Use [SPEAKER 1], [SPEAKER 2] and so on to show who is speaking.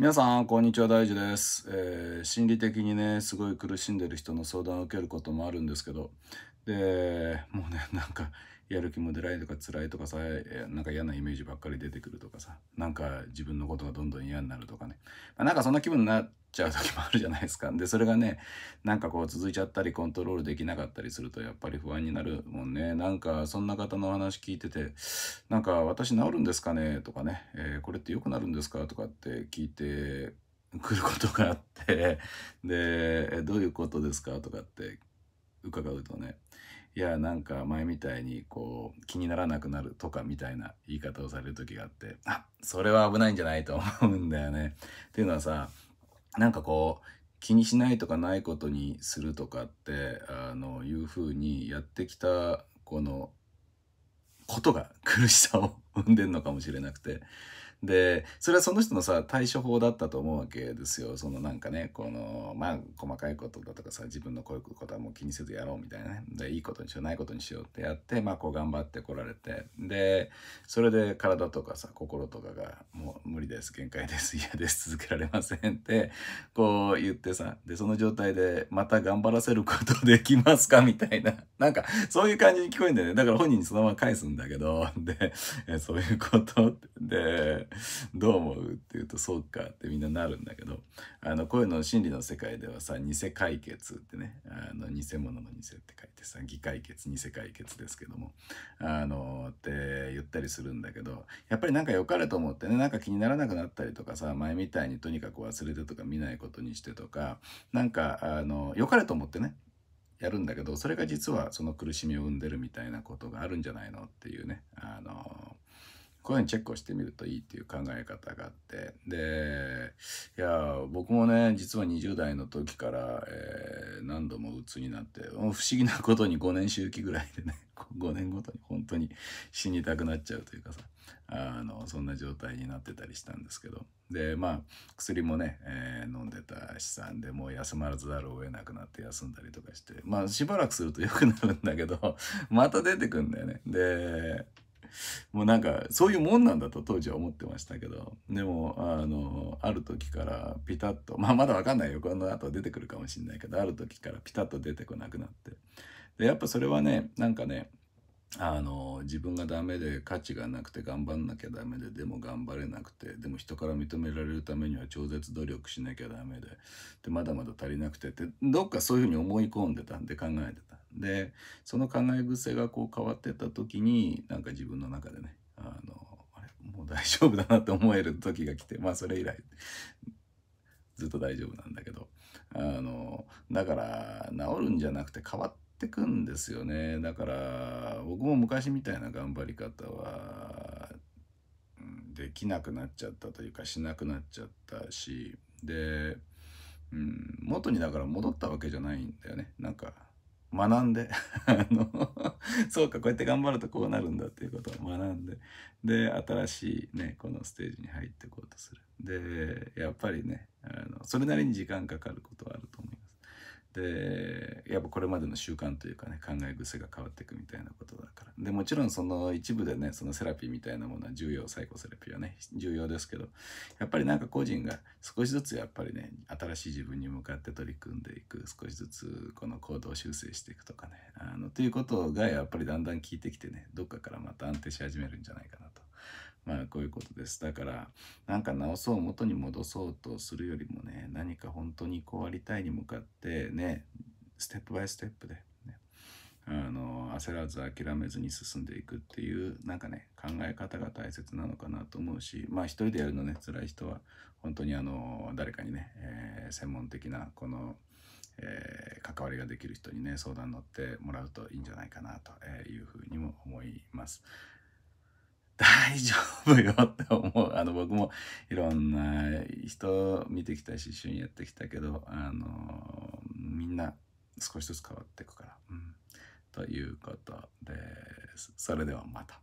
[SPEAKER 1] 皆さん、こんにちは、大樹です、えー、心理的にね、すごい苦しんでる人の相談を受けることもあるんですけど、でもうね なんかやる気も出ないとか辛いとかさなんか嫌なイメージばっかり出てくるとかさなんか自分のことがどんどん嫌になるとかね、まあ、なんかそんな気分になっちゃう時もあるじゃないですかでそれがねなんかこう続いちゃったりコントロールできなかったりするとやっぱり不安になるもんねなんかそんな方の話聞いててなんか私治るんですかねとかね、えー、これって良くなるんですかとかって聞いてくることがあってでどういうことですかとかって伺うとねいやなんか前みたいにこう気にならなくなるとかみたいな言い方をされる時があってあそれは危ないんじゃないと思うんだよね。っていうのはさなんかこう気にしないとかないことにするとかってあのいうふうにやってきたこのことが苦しさを生んでんのかもしれなくてでそれはその人のさ対処法だったと思うわけですよそのなんかねこのまあ細かいことだとかさ自分のこういうことはもう気にせずやろうみたいなねでいいことにしようないことにしようってやってまあこう頑張ってこられてでそれで体とかさ心とかがもう無理です限界です嫌です続けられませんってこう言ってさでその状態でまた頑張らせることできますかみたいななんかそういう感じに聞こえるんだよねだから本人にそのまま返すんだけどでそういうことで どう思うって言うとそうかってみんななるんだけどあのこういうの心理の世界ではさ偽解決ってねあの偽物の偽って書いてさ偽解決偽解決ですけどもあのって言ったりするんだけどやっぱりなんか良かれと思ってねなんか気にならなくなったりとかさ前みたいにとにかく忘れてとか見ないことにしてとかなんかあの良かれと思ってねやるんだけどそれが実はその苦しみを生んでるみたいなことがあるんじゃないのっていうねあのこういうのチェックをしてみるといいっていう考え方があってでいや僕もね実は20代の時から、えー、何度もうつになって不思議なことに5年周期ぐらいでね5 年ごとに本当に死にたくなっちゃうというかさあのそんな状態になってたりしたんですけどでまあ薬もね、えー、飲んでた資産でもう休まらざるをえなくなって休んだりとかしてまあしばらくすると良くなるんだけど また出てくんだよね。でもうなんかそういうもんなんだと当時は思ってましたけどでもあのある時からピタッとまあまだわかんないよこの後出てくるかもしんないけどある時からピタッと出てこなくなってでやっぱそれはねなんかねあの自分がダメで価値がなくて頑張んなきゃダメででも頑張れなくてでも人から認められるためには超絶努力しなきゃダメででまだまだ足りなくてってどっかそういうふうに思い込んでたんで考えてた。でその考え癖がこう変わってた時になんか自分の中でねあのあれもう大丈夫だなって思える時が来てまあそれ以来ずっと大丈夫なんだけどあのだから治るんじゃなくて変わってくんですよねだから僕も昔みたいな頑張り方はできなくなっちゃったというかしなくなっちゃったしで、うん、元にだから戻ったわけじゃないんだよねなんか学んで あの そうかこうやって頑張るとこうなるんだっていうことを学んでで新しいねこのステージに入っていこうとするでやっぱりねあのそれなりに時間かかることはあると思いますでやっぱこれまでの習慣というかね考え癖が変わっていくみたいなことでもちろんその一部でねそのセラピーみたいなものは重要サイコセラピーはね重要ですけどやっぱりなんか個人が少しずつやっぱりね新しい自分に向かって取り組んでいく少しずつこの行動を修正していくとかねあのということがやっぱりだんだん効いてきてねどっかからまた安定し始めるんじゃないかなと。まあこういうことです。だからなんか直そう元に戻そうとするよりもね何か本当にこうありたいに向かってねステップバイステップで、ね、あの焦らず諦めずに進んでいくっていうなんかね考え方が大切なのかなと思うしまあ一人でやるのね辛い人は本当にあの誰かにね、えー、専門的なこの、えー、関わりができる人にね相談乗ってもらうといいんじゃないかなというふうにも思います。大丈夫よって思う。あの、僕もいろんな人見てきたし、一緒にやってきたけど、あの、みんな少しずつ変わっていくから。ということです。それではまた。